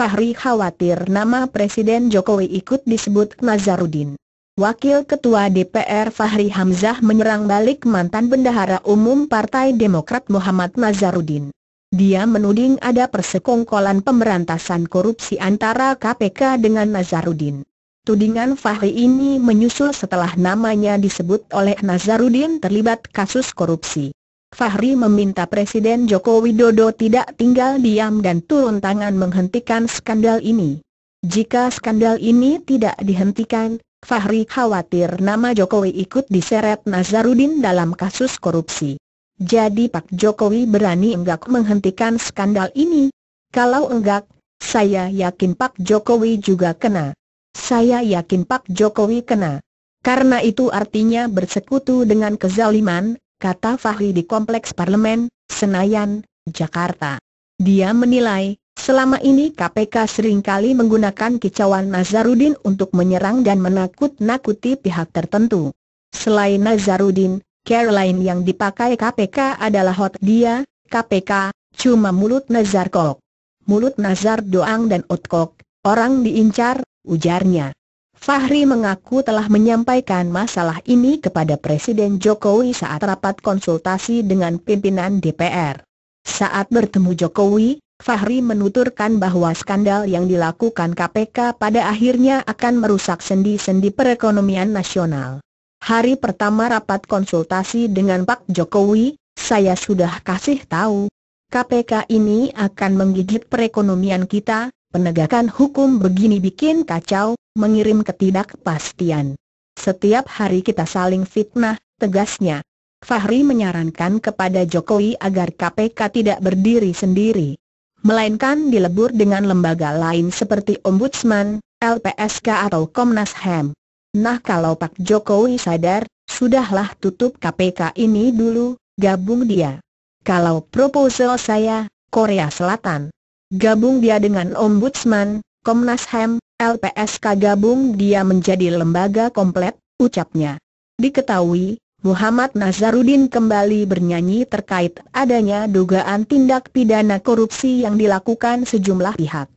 Fahri khawatir nama Presiden Jokowi ikut disebut Nazarudin. Wakil Ketua DPR Fahri Hamzah menyerang balik mantan Bendahara Umum Partai Demokrat Muhammad Nazarudin. Dia menuding ada persekongkolan pemberantasan korupsi antara KPK dengan Nazarudin. Tudingan Fahri ini menyusul setelah namanya disebut oleh Nazarudin terlibat kasus korupsi. Fahri meminta Presiden Joko Widodo tidak tinggal diam dan turun tangan menghentikan skandal ini. Jika skandal ini tidak dihentikan, Fahri khawatir nama Jokowi ikut diseret Nazarudin dalam kasus korupsi. Jadi Pak Jokowi berani enggak menghentikan skandal ini? Kalau enggak, saya yakin Pak Jokowi juga kena. Saya yakin Pak Jokowi kena. Karena itu artinya bersekutu dengan kezaliman, kata Fahri di Kompleks Parlemen, Senayan, Jakarta. Dia menilai, selama ini KPK seringkali menggunakan kicauan Nazarudin untuk menyerang dan menakut-nakuti pihak tertentu. Selain Nazarudin, Caroline yang dipakai KPK adalah hot dia, KPK, cuma mulut Nazar Kok. Mulut Nazar Doang dan Otkok, orang diincar, ujarnya. Fahri mengaku telah menyampaikan masalah ini kepada Presiden Jokowi saat rapat konsultasi dengan pimpinan DPR. Saat bertemu Jokowi, Fahri menuturkan bahwa skandal yang dilakukan KPK pada akhirnya akan merusak sendi-sendi perekonomian nasional. Hari pertama rapat konsultasi dengan Pak Jokowi, saya sudah kasih tahu. KPK ini akan menggigit perekonomian kita, penegakan hukum begini bikin kacau, mengirim ketidakpastian. Setiap hari kita saling fitnah, tegasnya. Fahri menyarankan kepada Jokowi agar KPK tidak berdiri sendiri. Melainkan dilebur dengan lembaga lain seperti Ombudsman, LPSK atau Komnas HAM. Nah kalau Pak Jokowi sadar, sudahlah tutup KPK ini dulu, gabung dia. Kalau proposal saya, Korea Selatan. Gabung dia dengan Ombudsman, Komnas HAM, LPSK gabung dia menjadi lembaga komplet, ucapnya. Diketahui, Muhammad Nazarudin kembali bernyanyi terkait adanya dugaan tindak pidana korupsi yang dilakukan sejumlah pihak.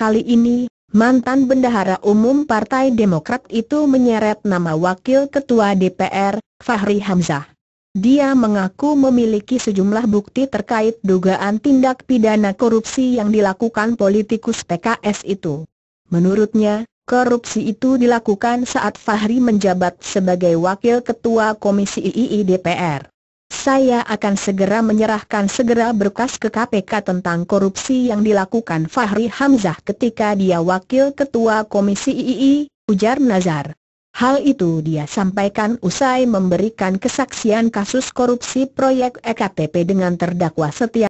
Kali ini, mantan Bendahara Umum Partai Demokrat itu menyeret nama Wakil Ketua DPR, Fahri Hamzah. Dia mengaku memiliki sejumlah bukti terkait dugaan tindak pidana korupsi yang dilakukan politikus PKS itu. Menurutnya, korupsi itu dilakukan saat Fahri menjabat sebagai Wakil Ketua Komisi II DPR. Saya akan segera menyerahkan segera berkas ke KPK tentang korupsi yang dilakukan Fahri Hamzah ketika dia Wakil Ketua Komisi II, ujar Nazar. Hal itu dia sampaikan usai memberikan kesaksian kasus korupsi proyek EKTP dengan terdakwa setia.